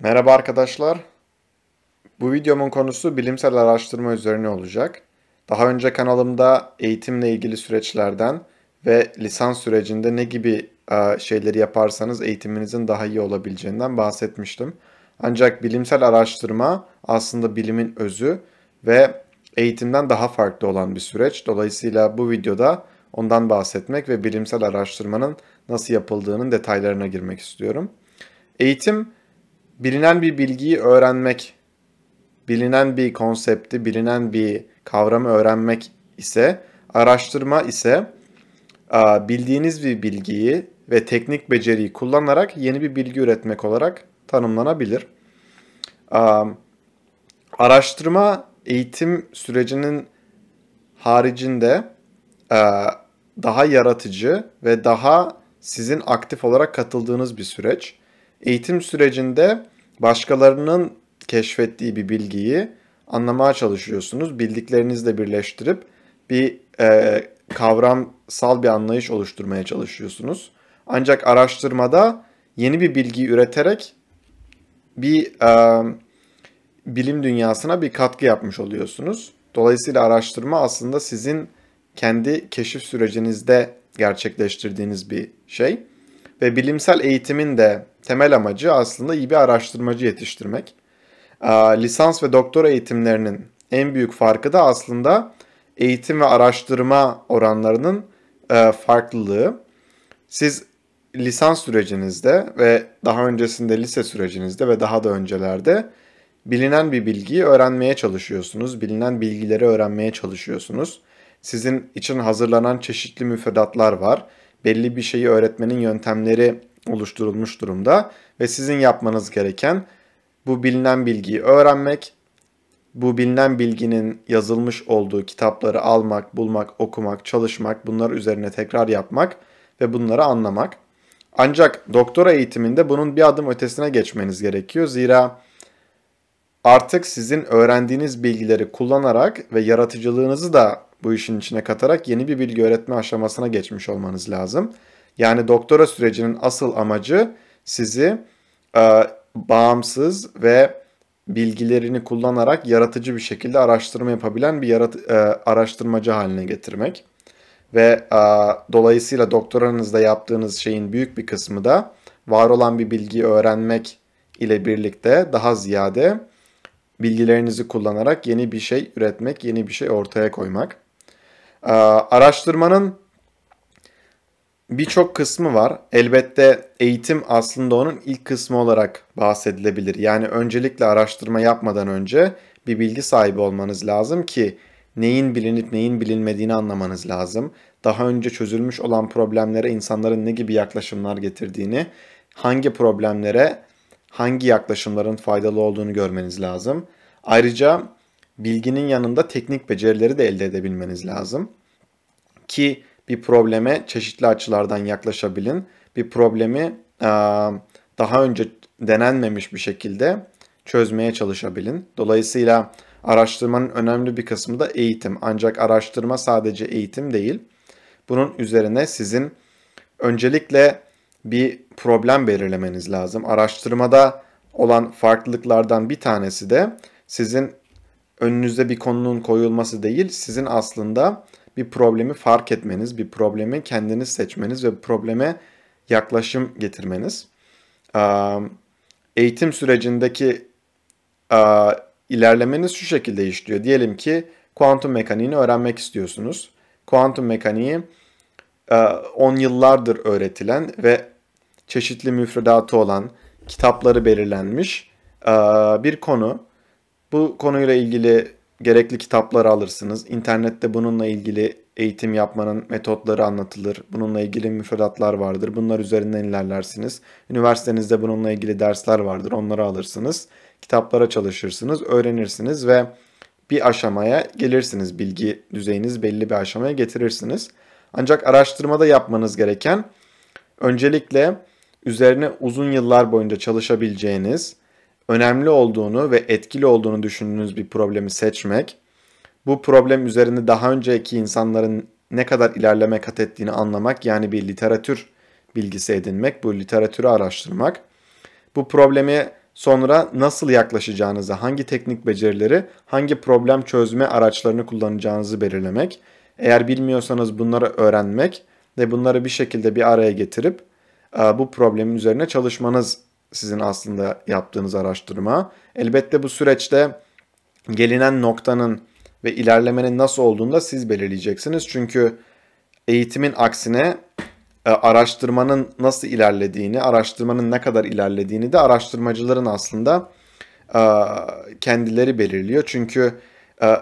Merhaba arkadaşlar. Bu videomun konusu bilimsel araştırma üzerine olacak. Daha önce kanalımda eğitimle ilgili süreçlerden ve lisans sürecinde ne gibi e, şeyleri yaparsanız eğitiminizin daha iyi olabileceğinden bahsetmiştim. Ancak bilimsel araştırma aslında bilimin özü ve eğitimden daha farklı olan bir süreç. Dolayısıyla bu videoda ondan bahsetmek ve bilimsel araştırmanın nasıl yapıldığının detaylarına girmek istiyorum. Eğitim bilinen bir bilgiyi öğrenmek, bilinen bir konsepti, bilinen bir kavramı öğrenmek ise, araştırma ise bildiğiniz bir bilgiyi ve teknik beceriyi kullanarak yeni bir bilgi üretmek olarak tanımlanabilir. Araştırma eğitim sürecinin haricinde daha yaratıcı ve daha sizin aktif olarak katıldığınız bir süreç. Eğitim sürecinde başkalarının keşfettiği bir bilgiyi anlamaya çalışıyorsunuz. Bildiklerinizle birleştirip bir e, kavramsal bir anlayış oluşturmaya çalışıyorsunuz. Ancak araştırmada yeni bir bilgiyi üreterek bir e, bilim dünyasına bir katkı yapmış oluyorsunuz. Dolayısıyla araştırma aslında sizin kendi keşif sürecinizde gerçekleştirdiğiniz bir şey ve bilimsel eğitimin de temel amacı aslında iyi bir araştırmacı yetiştirmek. Lisans ve doktora eğitimlerinin en büyük farkı da aslında eğitim ve araştırma oranlarının e, farklılığı. Siz lisans sürecinizde ve daha öncesinde lise sürecinizde ve daha da öncelerde bilinen bir bilgiyi öğrenmeye çalışıyorsunuz. Bilinen bilgileri öğrenmeye çalışıyorsunuz. Sizin için hazırlanan çeşitli müfredatlar var belli bir şeyi öğretmenin yöntemleri oluşturulmuş durumda ve sizin yapmanız gereken bu bilinen bilgiyi öğrenmek, bu bilinen bilginin yazılmış olduğu kitapları almak, bulmak, okumak, çalışmak, bunlar üzerine tekrar yapmak ve bunları anlamak. Ancak doktora eğitiminde bunun bir adım ötesine geçmeniz gerekiyor. Zira artık sizin öğrendiğiniz bilgileri kullanarak ve yaratıcılığınızı da bu işin içine katarak yeni bir bilgi öğretme aşamasına geçmiş olmanız lazım. Yani doktora sürecinin asıl amacı sizi e, bağımsız ve bilgilerini kullanarak yaratıcı bir şekilde araştırma yapabilen bir yarat e, araştırmacı haline getirmek. Ve e, dolayısıyla doktoranızda yaptığınız şeyin büyük bir kısmı da var olan bir bilgiyi öğrenmek ile birlikte daha ziyade bilgilerinizi kullanarak yeni bir şey üretmek, yeni bir şey ortaya koymak. Ee, araştırmanın birçok kısmı var. Elbette eğitim aslında onun ilk kısmı olarak bahsedilebilir. Yani öncelikle araştırma yapmadan önce bir bilgi sahibi olmanız lazım ki neyin bilinip neyin bilinmediğini anlamanız lazım. Daha önce çözülmüş olan problemlere insanların ne gibi yaklaşımlar getirdiğini, hangi problemlere hangi yaklaşımların faydalı olduğunu görmeniz lazım. Ayrıca bilginin yanında teknik becerileri de elde edebilmeniz lazım. Ki bir probleme çeşitli açılardan yaklaşabilin. Bir problemi daha önce denenmemiş bir şekilde çözmeye çalışabilin. Dolayısıyla araştırmanın önemli bir kısmı da eğitim. Ancak araştırma sadece eğitim değil. Bunun üzerine sizin öncelikle bir problem belirlemeniz lazım. Araştırmada olan farklılıklardan bir tanesi de sizin önünüzde bir konunun koyulması değil, sizin aslında bir problemi fark etmeniz, bir problemi kendiniz seçmeniz ve probleme yaklaşım getirmeniz. Eğitim sürecindeki ilerlemeniz şu şekilde işliyor. Diyelim ki kuantum mekaniğini öğrenmek istiyorsunuz. Kuantum mekaniği 10 yıllardır öğretilen ve çeşitli müfredatı olan, kitapları belirlenmiş bir konu bu konuyla ilgili gerekli kitapları alırsınız. İnternette bununla ilgili eğitim yapmanın metotları anlatılır. Bununla ilgili müfredatlar vardır. Bunlar üzerinden ilerlersiniz. Üniversitenizde bununla ilgili dersler vardır. Onları alırsınız. Kitaplara çalışırsınız, öğrenirsiniz ve bir aşamaya gelirsiniz. Bilgi düzeyiniz belli bir aşamaya getirirsiniz. Ancak araştırmada yapmanız gereken öncelikle üzerine uzun yıllar boyunca çalışabileceğiniz önemli olduğunu ve etkili olduğunu düşündüğünüz bir problemi seçmek, bu problem üzerinde daha önceki insanların ne kadar ilerleme kat ettiğini anlamak yani bir literatür bilgisi edinmek, bu literatürü araştırmak, bu problemi sonra nasıl yaklaşacağınızı, hangi teknik becerileri, hangi problem çözme araçlarını kullanacağınızı belirlemek, eğer bilmiyorsanız bunları öğrenmek ve bunları bir şekilde bir araya getirip bu problemin üzerine çalışmanız sizin aslında yaptığınız araştırma. Elbette bu süreçte gelinen noktanın ve ilerlemenin nasıl olduğunu da siz belirleyeceksiniz. Çünkü eğitimin aksine e, araştırmanın nasıl ilerlediğini, araştırmanın ne kadar ilerlediğini de araştırmacıların aslında e, kendileri belirliyor. Çünkü e,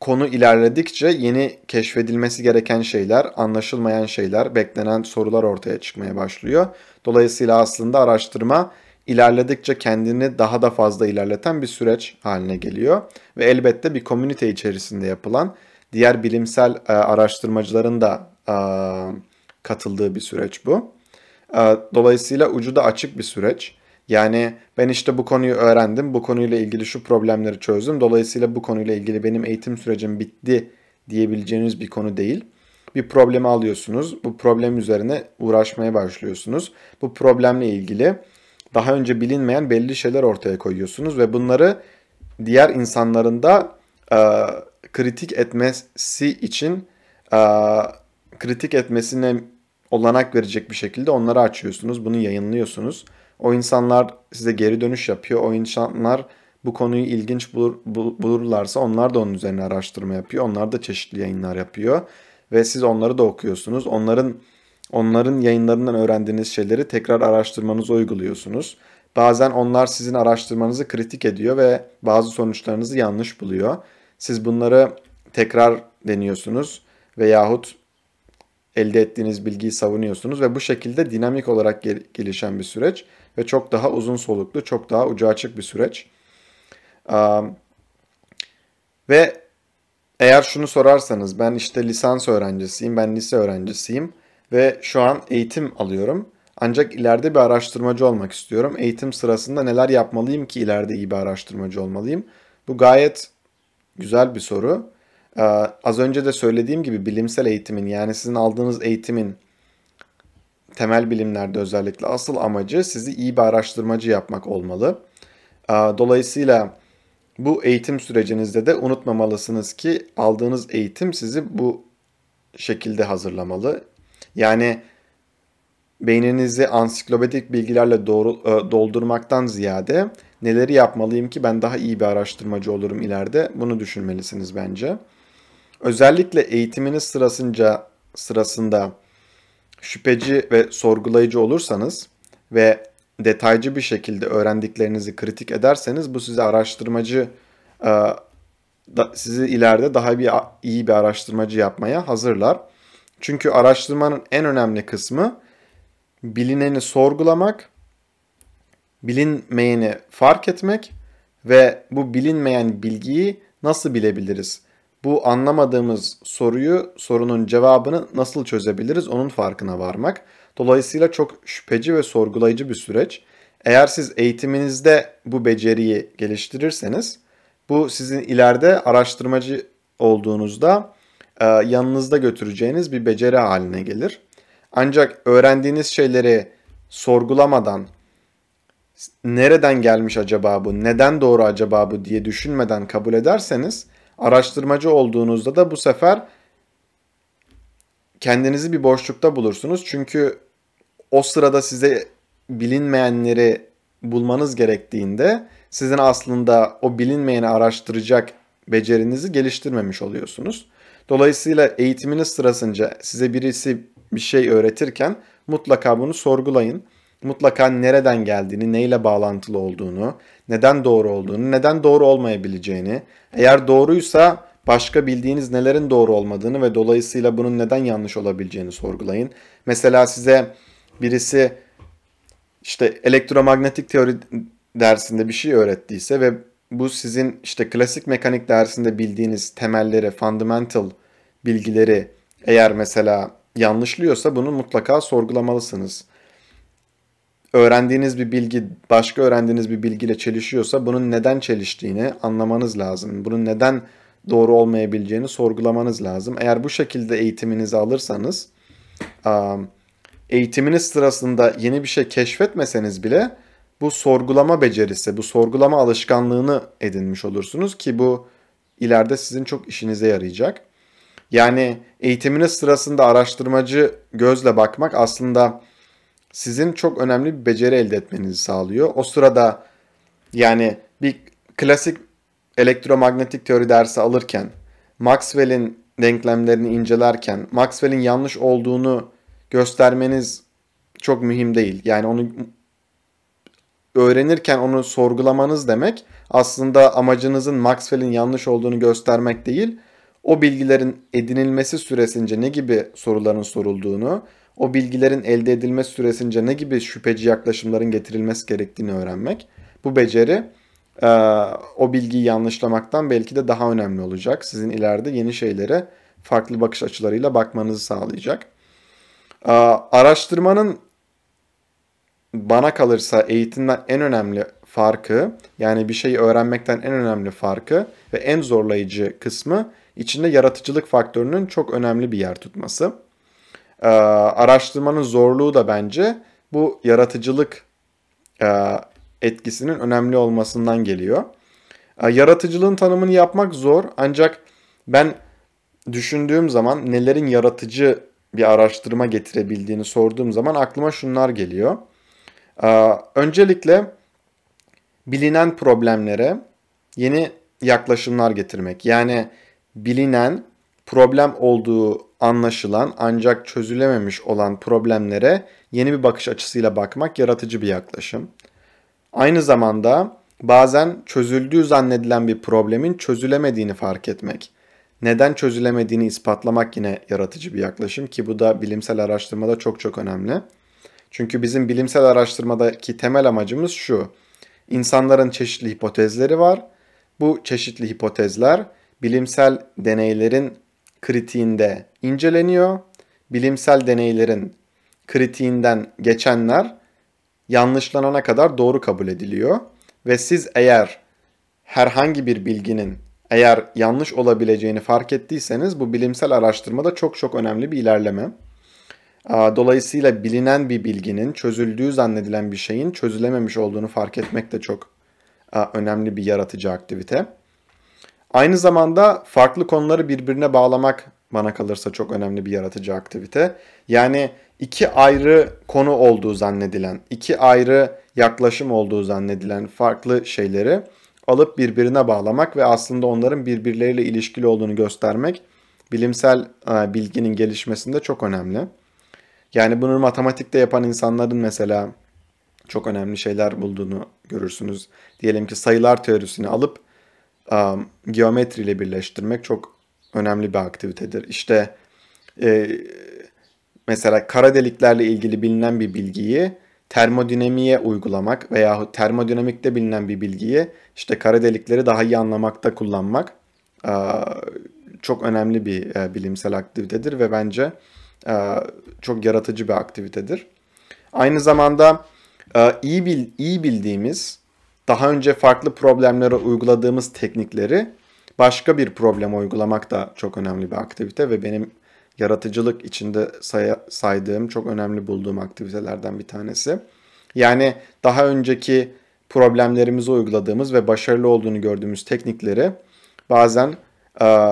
konu ilerledikçe yeni keşfedilmesi gereken şeyler, anlaşılmayan şeyler, beklenen sorular ortaya çıkmaya başlıyor. Dolayısıyla aslında araştırma ilerledikçe kendini daha da fazla ilerleten bir süreç haline geliyor ve elbette bir komünite içerisinde yapılan diğer bilimsel e, araştırmacıların da e, katıldığı bir süreç bu. E, dolayısıyla ucu da açık bir süreç. Yani ben işte bu konuyu öğrendim, bu konuyla ilgili şu problemleri çözdüm. Dolayısıyla bu konuyla ilgili benim eğitim sürecim bitti diyebileceğiniz bir konu değil. Bir problemi alıyorsunuz, bu problem üzerine uğraşmaya başlıyorsunuz. Bu problemle ilgili daha önce bilinmeyen belli şeyler ortaya koyuyorsunuz ve bunları diğer insanların da e, kritik etmesi için e, kritik etmesine olanak verecek bir şekilde onları açıyorsunuz, bunu yayınlıyorsunuz. O insanlar size geri dönüş yapıyor. O insanlar bu konuyu ilginç bulur, bulurlarsa onlar da onun üzerine araştırma yapıyor. Onlar da çeşitli yayınlar yapıyor ve siz onları da okuyorsunuz. Onların onların yayınlarından öğrendiğiniz şeyleri tekrar araştırmanızı uyguluyorsunuz. Bazen onlar sizin araştırmanızı kritik ediyor ve bazı sonuçlarınızı yanlış buluyor. Siz bunları tekrar deniyorsunuz veyahut elde ettiğiniz bilgiyi savunuyorsunuz ve bu şekilde dinamik olarak gel gelişen bir süreç ve çok daha uzun soluklu, çok daha ucu açık bir süreç. Um, ve eğer şunu sorarsanız ben işte lisans öğrencisiyim, ben lise öğrencisiyim ve şu an eğitim alıyorum. Ancak ileride bir araştırmacı olmak istiyorum. Eğitim sırasında neler yapmalıyım ki ileride iyi bir araştırmacı olmalıyım? Bu gayet güzel bir soru ee, az önce de söylediğim gibi bilimsel eğitimin yani sizin aldığınız eğitimin temel bilimlerde özellikle asıl amacı sizi iyi bir araştırmacı yapmak olmalı. Ee, dolayısıyla bu eğitim sürecinizde de unutmamalısınız ki aldığınız eğitim sizi bu şekilde hazırlamalı. Yani beyninizi ansiklopedik bilgilerle doğru, e, doldurmaktan ziyade neleri yapmalıyım ki ben daha iyi bir araştırmacı olurum ileride bunu düşünmelisiniz bence. Özellikle eğitiminiz sırasınca sırasında şüpheci ve sorgulayıcı olursanız ve detaycı bir şekilde öğrendiklerinizi kritik ederseniz bu sizi araştırmacı e, sizi ileride daha bir iyi bir araştırmacı yapmaya hazırlar. Çünkü araştırmanın en önemli kısmı bilineni sorgulamak, bilinmeyeni fark etmek ve bu bilinmeyen bilgiyi nasıl bilebiliriz? bu anlamadığımız soruyu, sorunun cevabını nasıl çözebiliriz onun farkına varmak. Dolayısıyla çok şüpheci ve sorgulayıcı bir süreç. Eğer siz eğitiminizde bu beceriyi geliştirirseniz bu sizin ileride araştırmacı olduğunuzda e, yanınızda götüreceğiniz bir beceri haline gelir. Ancak öğrendiğiniz şeyleri sorgulamadan nereden gelmiş acaba bu, neden doğru acaba bu diye düşünmeden kabul ederseniz Araştırmacı olduğunuzda da bu sefer kendinizi bir boşlukta bulursunuz. Çünkü o sırada size bilinmeyenleri bulmanız gerektiğinde sizin aslında o bilinmeyeni araştıracak becerinizi geliştirmemiş oluyorsunuz. Dolayısıyla eğitiminiz sırasında size birisi bir şey öğretirken mutlaka bunu sorgulayın mutlaka nereden geldiğini, neyle bağlantılı olduğunu, neden doğru olduğunu, neden doğru olmayabileceğini, eğer doğruysa başka bildiğiniz nelerin doğru olmadığını ve dolayısıyla bunun neden yanlış olabileceğini sorgulayın. Mesela size birisi işte elektromanyetik teori dersinde bir şey öğrettiyse ve bu sizin işte klasik mekanik dersinde bildiğiniz temelleri, fundamental bilgileri eğer mesela yanlışlıyorsa bunu mutlaka sorgulamalısınız öğrendiğiniz bir bilgi başka öğrendiğiniz bir bilgiyle çelişiyorsa bunun neden çeliştiğini anlamanız lazım. Bunun neden doğru olmayabileceğini sorgulamanız lazım. Eğer bu şekilde eğitiminizi alırsanız eğitiminiz sırasında yeni bir şey keşfetmeseniz bile bu sorgulama becerisi, bu sorgulama alışkanlığını edinmiş olursunuz ki bu ileride sizin çok işinize yarayacak. Yani eğitiminiz sırasında araştırmacı gözle bakmak aslında sizin çok önemli bir beceri elde etmenizi sağlıyor. O sırada yani bir klasik elektromanyetik teori dersi alırken Maxwell'in denklemlerini incelerken Maxwell'in yanlış olduğunu göstermeniz çok mühim değil. Yani onu öğrenirken onu sorgulamanız demek aslında amacınızın Maxwell'in yanlış olduğunu göstermek değil. O bilgilerin edinilmesi süresince ne gibi soruların sorulduğunu, o bilgilerin elde edilme süresince ne gibi şüpheci yaklaşımların getirilmesi gerektiğini öğrenmek. Bu beceri e, o bilgiyi yanlışlamaktan belki de daha önemli olacak. Sizin ileride yeni şeylere farklı bakış açılarıyla bakmanızı sağlayacak. E, araştırmanın bana kalırsa eğitimden en önemli farkı yani bir şeyi öğrenmekten en önemli farkı ve en zorlayıcı kısmı içinde yaratıcılık faktörünün çok önemli bir yer tutması e, araştırmanın zorluğu da bence bu yaratıcılık e, etkisinin önemli olmasından geliyor. E, yaratıcılığın tanımını yapmak zor ancak ben düşündüğüm zaman nelerin yaratıcı bir araştırma getirebildiğini sorduğum zaman aklıma şunlar geliyor. E, öncelikle bilinen problemlere yeni yaklaşımlar getirmek. Yani bilinen problem olduğu anlaşılan ancak çözülememiş olan problemlere yeni bir bakış açısıyla bakmak yaratıcı bir yaklaşım. Aynı zamanda bazen çözüldüğü zannedilen bir problemin çözülemediğini fark etmek, neden çözülemediğini ispatlamak yine yaratıcı bir yaklaşım ki bu da bilimsel araştırmada çok çok önemli. Çünkü bizim bilimsel araştırmadaki temel amacımız şu. İnsanların çeşitli hipotezleri var. Bu çeşitli hipotezler bilimsel deneylerin kritiğinde inceleniyor. Bilimsel deneylerin kritiğinden geçenler yanlışlanana kadar doğru kabul ediliyor ve siz eğer herhangi bir bilginin eğer yanlış olabileceğini fark ettiyseniz bu bilimsel araştırmada çok çok önemli bir ilerleme. Dolayısıyla bilinen bir bilginin çözüldüğü zannedilen bir şeyin çözülememiş olduğunu fark etmek de çok önemli bir yaratıcı aktivite. Aynı zamanda farklı konuları birbirine bağlamak bana kalırsa çok önemli bir yaratıcı aktivite. Yani iki ayrı konu olduğu zannedilen, iki ayrı yaklaşım olduğu zannedilen farklı şeyleri alıp birbirine bağlamak ve aslında onların birbirleriyle ilişkili olduğunu göstermek bilimsel e, bilginin gelişmesinde çok önemli. Yani bunu matematikte yapan insanların mesela çok önemli şeyler bulduğunu görürsünüz. Diyelim ki sayılar teorisini alıp um, geometriyle birleştirmek çok önemli bir aktivitedir. İşte e, mesela kara deliklerle ilgili bilinen bir bilgiyi termodinamiğe uygulamak veya termodinamikte bilinen bir bilgiyi işte kara delikleri daha iyi anlamakta kullanmak e, çok önemli bir e, bilimsel aktivitedir ve bence e, çok yaratıcı bir aktivitedir. Aynı zamanda e, iyi bil iyi bildiğimiz daha önce farklı problemlere uyguladığımız teknikleri başka bir probleme uygulamak da çok önemli bir aktivite ve benim yaratıcılık içinde say- saydığım, çok önemli bulduğum aktivitelerden bir tanesi. Yani daha önceki problemlerimizi uyguladığımız ve başarılı olduğunu gördüğümüz teknikleri bazen e,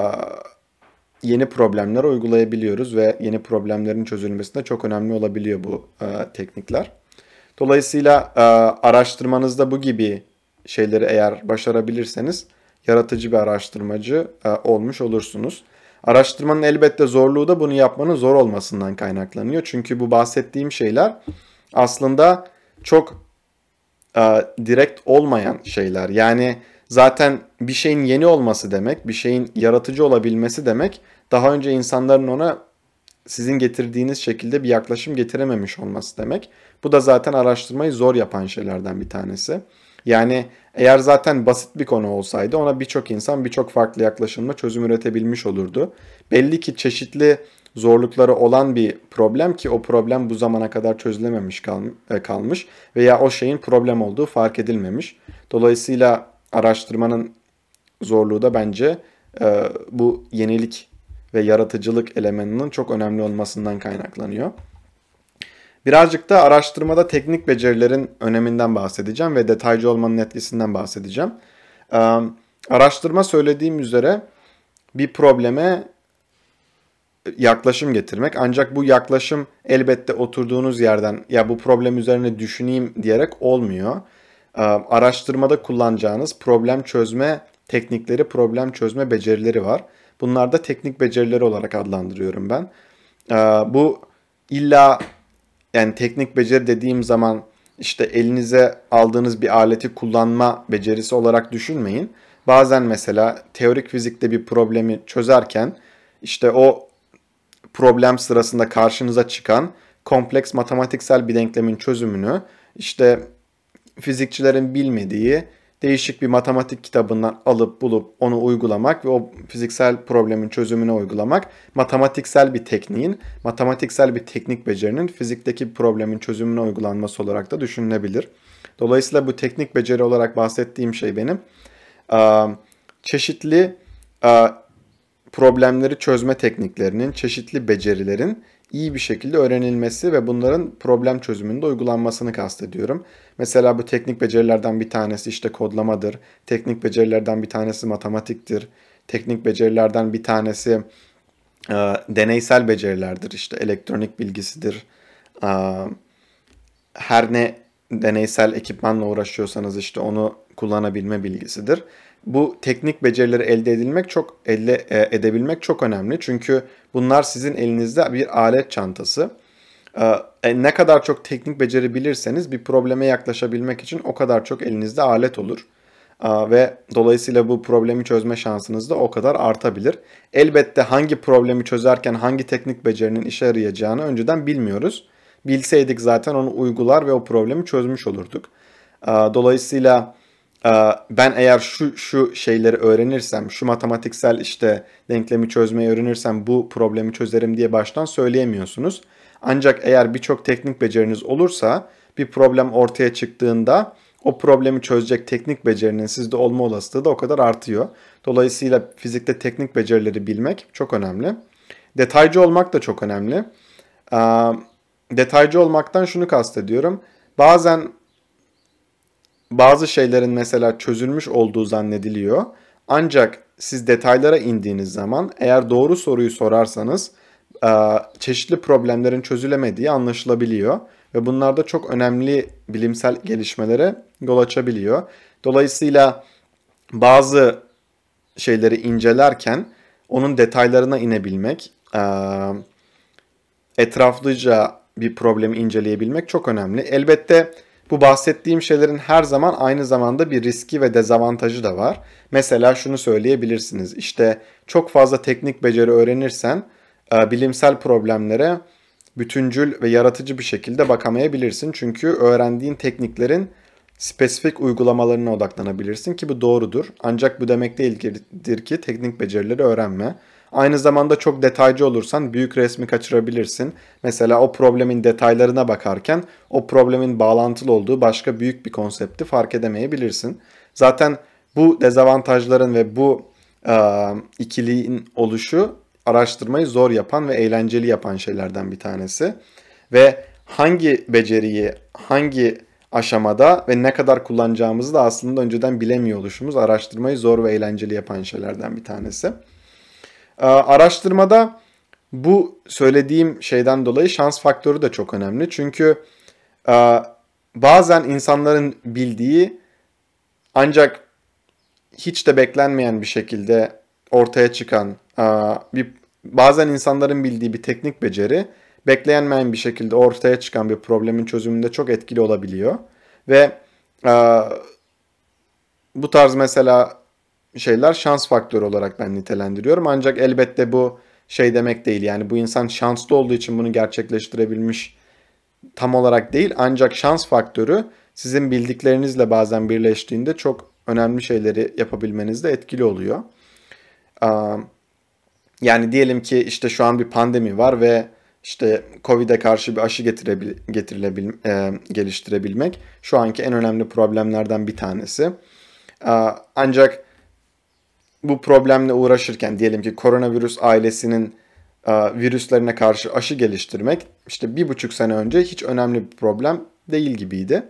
yeni problemler uygulayabiliyoruz ve yeni problemlerin çözülmesinde çok önemli olabiliyor bu e, teknikler. Dolayısıyla e, araştırmanızda bu gibi şeyleri eğer başarabilirseniz yaratıcı bir araştırmacı e, olmuş olursunuz. Araştırmanın elbette zorluğu da bunu yapmanın zor olmasından kaynaklanıyor. Çünkü bu bahsettiğim şeyler aslında çok e, direkt olmayan şeyler. Yani zaten bir şeyin yeni olması demek, bir şeyin yaratıcı olabilmesi demek daha önce insanların ona sizin getirdiğiniz şekilde bir yaklaşım getirememiş olması demek. Bu da zaten araştırmayı zor yapan şeylerden bir tanesi. Yani eğer zaten basit bir konu olsaydı ona birçok insan birçok farklı yaklaşımla çözüm üretebilmiş olurdu. Belli ki çeşitli zorlukları olan bir problem ki o problem bu zamana kadar çözülememiş e, kalmış veya o şeyin problem olduğu fark edilmemiş. Dolayısıyla araştırmanın zorluğu da bence e, bu yenilik ve yaratıcılık elemanının çok önemli olmasından kaynaklanıyor. Birazcık da araştırmada teknik becerilerin öneminden bahsedeceğim ve detaycı olmanın etkisinden bahsedeceğim. Ee, araştırma söylediğim üzere bir probleme e, yaklaşım getirmek. Ancak bu yaklaşım elbette oturduğunuz yerden ya bu problem üzerine düşüneyim diyerek olmuyor. Ee, araştırmada kullanacağınız problem çözme teknikleri, problem çözme becerileri var. Bunlar da teknik becerileri olarak adlandırıyorum ben. Ee, bu illa yani teknik beceri dediğim zaman işte elinize aldığınız bir aleti kullanma becerisi olarak düşünmeyin. Bazen mesela teorik fizikte bir problemi çözerken işte o problem sırasında karşınıza çıkan kompleks matematiksel bir denklemin çözümünü işte fizikçilerin bilmediği değişik bir matematik kitabından alıp bulup onu uygulamak ve o fiziksel problemin çözümünü uygulamak matematiksel bir tekniğin, matematiksel bir teknik becerinin fizikteki problemin çözümüne uygulanması olarak da düşünülebilir. Dolayısıyla bu teknik beceri olarak bahsettiğim şey benim çeşitli problemleri çözme tekniklerinin, çeşitli becerilerin iyi bir şekilde öğrenilmesi ve bunların problem çözümünde uygulanmasını kastediyorum. Mesela bu teknik becerilerden bir tanesi işte kodlamadır, teknik becerilerden bir tanesi matematiktir, teknik becerilerden bir tanesi e, deneysel becerilerdir, işte elektronik bilgisidir. E, her ne deneysel ekipmanla uğraşıyorsanız işte onu kullanabilme bilgisidir bu teknik becerileri elde edilmek çok elde e, edebilmek çok önemli. Çünkü bunlar sizin elinizde bir alet çantası. E, e, ne kadar çok teknik beceri bilirseniz bir probleme yaklaşabilmek için o kadar çok elinizde alet olur. ve dolayısıyla bu problemi çözme şansınız da o kadar artabilir. Elbette hangi problemi çözerken hangi teknik becerinin işe yarayacağını önceden bilmiyoruz. Bilseydik zaten onu uygular ve o problemi çözmüş olurduk. E, dolayısıyla ee, ben eğer şu şu şeyleri öğrenirsem, şu matematiksel işte denklemi çözmeyi öğrenirsem bu problemi çözerim diye baştan söyleyemiyorsunuz. Ancak eğer birçok teknik beceriniz olursa bir problem ortaya çıktığında o problemi çözecek teknik becerinin sizde olma olasılığı da o kadar artıyor. Dolayısıyla fizikte teknik becerileri bilmek çok önemli. Detaycı olmak da çok önemli. Ee, detaycı olmaktan şunu kastediyorum. Bazen bazı şeylerin mesela çözülmüş olduğu zannediliyor. Ancak siz detaylara indiğiniz zaman eğer doğru soruyu sorarsanız e, çeşitli problemlerin çözülemediği anlaşılabiliyor ve bunlar da çok önemli bilimsel gelişmelere yol açabiliyor. Dolayısıyla bazı şeyleri incelerken onun detaylarına inebilmek, e, etraflıca bir problemi inceleyebilmek çok önemli. Elbette bu bahsettiğim şeylerin her zaman aynı zamanda bir riski ve dezavantajı da var. Mesela şunu söyleyebilirsiniz. İşte çok fazla teknik beceri öğrenirsen e, bilimsel problemlere bütüncül ve yaratıcı bir şekilde bakamayabilirsin. Çünkü öğrendiğin tekniklerin spesifik uygulamalarına odaklanabilirsin ki bu doğrudur. Ancak bu demek değildir ki teknik becerileri öğrenme. Aynı zamanda çok detaycı olursan büyük resmi kaçırabilirsin. Mesela o problemin detaylarına bakarken o problemin bağlantılı olduğu başka büyük bir konsepti fark edemeyebilirsin. Zaten bu dezavantajların ve bu e, ikiliğin oluşu araştırmayı zor yapan ve eğlenceli yapan şeylerden bir tanesi. Ve hangi beceriyi, hangi aşamada ve ne kadar kullanacağımızı da aslında önceden bilemiyor oluşumuz araştırmayı zor ve eğlenceli yapan şeylerden bir tanesi. Ee, araştırmada bu söylediğim şeyden dolayı şans faktörü de çok önemli. Çünkü e, bazen insanların bildiği ancak hiç de beklenmeyen bir şekilde ortaya çıkan e, bir bazen insanların bildiği bir teknik beceri beklenmeyen bir şekilde ortaya çıkan bir problemin çözümünde çok etkili olabiliyor. Ve e, bu tarz mesela şeyler şans faktörü olarak ben nitelendiriyorum. Ancak elbette bu şey demek değil. Yani bu insan şanslı olduğu için bunu gerçekleştirebilmiş tam olarak değil. Ancak şans faktörü sizin bildiklerinizle bazen birleştiğinde çok önemli şeyleri yapabilmenizde etkili oluyor. Yani diyelim ki işte şu an bir pandemi var ve işte Covid'e karşı bir aşı getirebil, getirilebil, e, geliştirebilmek şu anki en önemli problemlerden bir tanesi. Ancak bu problemle uğraşırken diyelim ki koronavirüs ailesinin e, virüslerine karşı aşı geliştirmek işte bir buçuk sene önce hiç önemli bir problem değil gibiydi.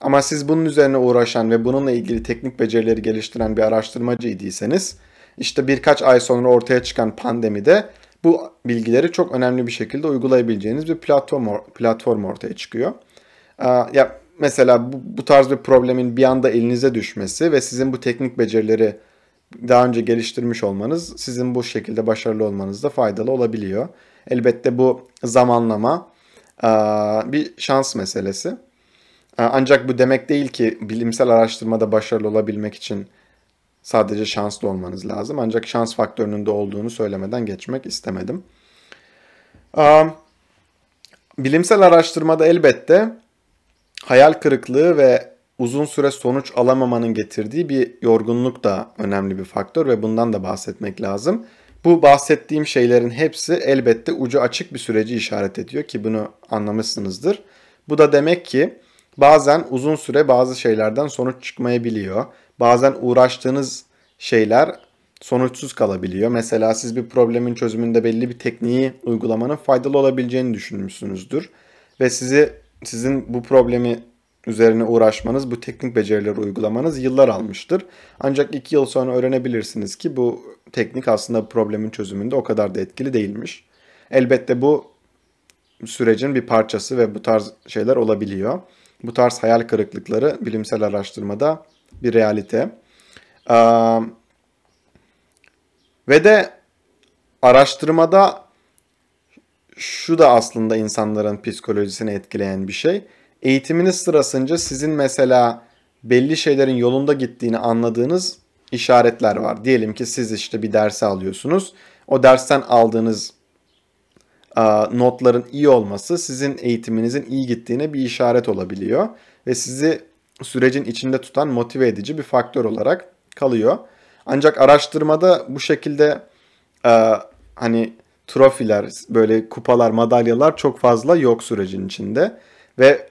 Ama siz bunun üzerine uğraşan ve bununla ilgili teknik becerileri geliştiren bir araştırmacı idiyseniz işte birkaç ay sonra ortaya çıkan pandemide bu bilgileri çok önemli bir şekilde uygulayabileceğiniz bir platform platform ortaya çıkıyor. E, ya mesela bu, bu tarz bir problemin bir anda elinize düşmesi ve sizin bu teknik becerileri daha önce geliştirmiş olmanız sizin bu şekilde başarılı olmanızda faydalı olabiliyor. Elbette bu zamanlama bir şans meselesi. Ancak bu demek değil ki bilimsel araştırmada başarılı olabilmek için sadece şanslı olmanız lazım. Ancak şans faktörünün de olduğunu söylemeden geçmek istemedim. Bilimsel araştırmada elbette hayal kırıklığı ve uzun süre sonuç alamamanın getirdiği bir yorgunluk da önemli bir faktör ve bundan da bahsetmek lazım. Bu bahsettiğim şeylerin hepsi elbette ucu açık bir süreci işaret ediyor ki bunu anlamışsınızdır. Bu da demek ki bazen uzun süre bazı şeylerden sonuç çıkmayabiliyor. Bazen uğraştığınız şeyler sonuçsuz kalabiliyor. Mesela siz bir problemin çözümünde belli bir tekniği uygulamanın faydalı olabileceğini düşünmüşsünüzdür ve sizi sizin bu problemi üzerine uğraşmanız, bu teknik becerileri uygulamanız yıllar almıştır. Ancak 2 yıl sonra öğrenebilirsiniz ki bu teknik aslında problemin çözümünde o kadar da etkili değilmiş. Elbette bu sürecin bir parçası ve bu tarz şeyler olabiliyor. Bu tarz hayal kırıklıkları bilimsel araştırmada bir realite. Ee, ve de araştırmada şu da aslında insanların psikolojisini etkileyen bir şey eğitiminiz sırasında sizin mesela belli şeylerin yolunda gittiğini anladığınız işaretler var. Diyelim ki siz işte bir dersi alıyorsunuz. O dersten aldığınız notların iyi olması sizin eğitiminizin iyi gittiğine bir işaret olabiliyor ve sizi sürecin içinde tutan motive edici bir faktör olarak kalıyor. Ancak araştırmada bu şekilde e, hani trofiler, böyle kupalar, madalyalar çok fazla yok sürecin içinde ve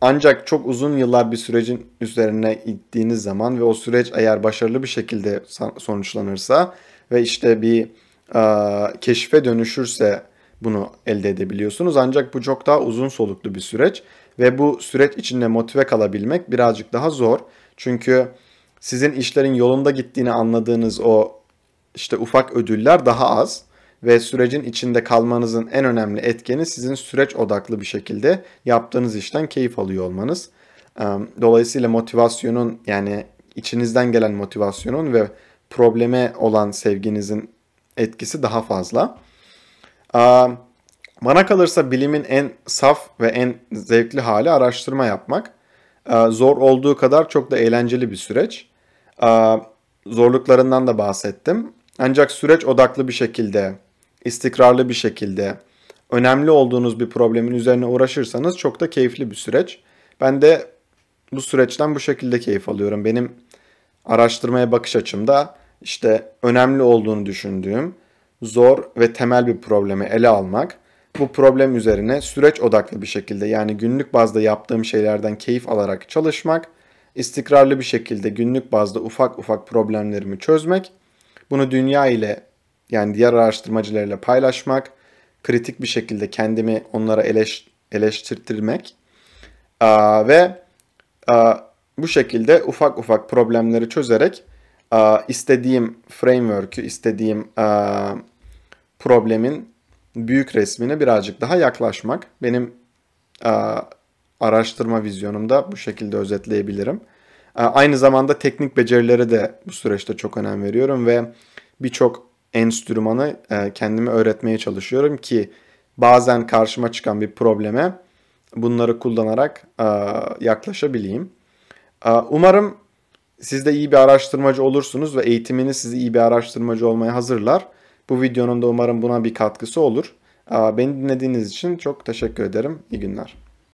ancak çok uzun yıllar bir sürecin üzerine gittiğiniz zaman ve o süreç eğer başarılı bir şekilde sonuçlanırsa ve işte bir e, keşfe dönüşürse bunu elde edebiliyorsunuz. Ancak bu çok daha uzun soluklu bir süreç ve bu süreç içinde motive kalabilmek birazcık daha zor. Çünkü sizin işlerin yolunda gittiğini anladığınız o işte ufak ödüller daha az ve sürecin içinde kalmanızın en önemli etkeni sizin süreç odaklı bir şekilde yaptığınız işten keyif alıyor olmanız. Dolayısıyla motivasyonun yani içinizden gelen motivasyonun ve probleme olan sevginizin etkisi daha fazla. Bana kalırsa bilimin en saf ve en zevkli hali araştırma yapmak. Zor olduğu kadar çok da eğlenceli bir süreç. Zorluklarından da bahsettim. Ancak süreç odaklı bir şekilde istikrarlı bir şekilde önemli olduğunuz bir problemin üzerine uğraşırsanız çok da keyifli bir süreç. Ben de bu süreçten bu şekilde keyif alıyorum. Benim araştırmaya bakış açımda işte önemli olduğunu düşündüğüm zor ve temel bir problemi ele almak, bu problem üzerine süreç odaklı bir şekilde yani günlük bazda yaptığım şeylerden keyif alarak çalışmak, istikrarlı bir şekilde günlük bazda ufak ufak problemlerimi çözmek, bunu dünya ile yani diğer araştırmacılarla paylaşmak, kritik bir şekilde kendimi onlara eleş, eleştirtirmek a, ve a, bu şekilde ufak ufak problemleri çözerek a, istediğim framework'ü, istediğim a, problemin büyük resmine birazcık daha yaklaşmak. Benim a, araştırma vizyonumda bu şekilde özetleyebilirim. Aynı zamanda teknik becerilere de bu süreçte çok önem veriyorum ve birçok enstrümanı e, kendimi öğretmeye çalışıyorum ki bazen karşıma çıkan bir probleme bunları kullanarak e, yaklaşabileyim. E, umarım siz de iyi bir araştırmacı olursunuz ve eğitimini sizi iyi bir araştırmacı olmaya hazırlar. Bu videonun da umarım buna bir katkısı olur. E, beni dinlediğiniz için çok teşekkür ederim. İyi günler.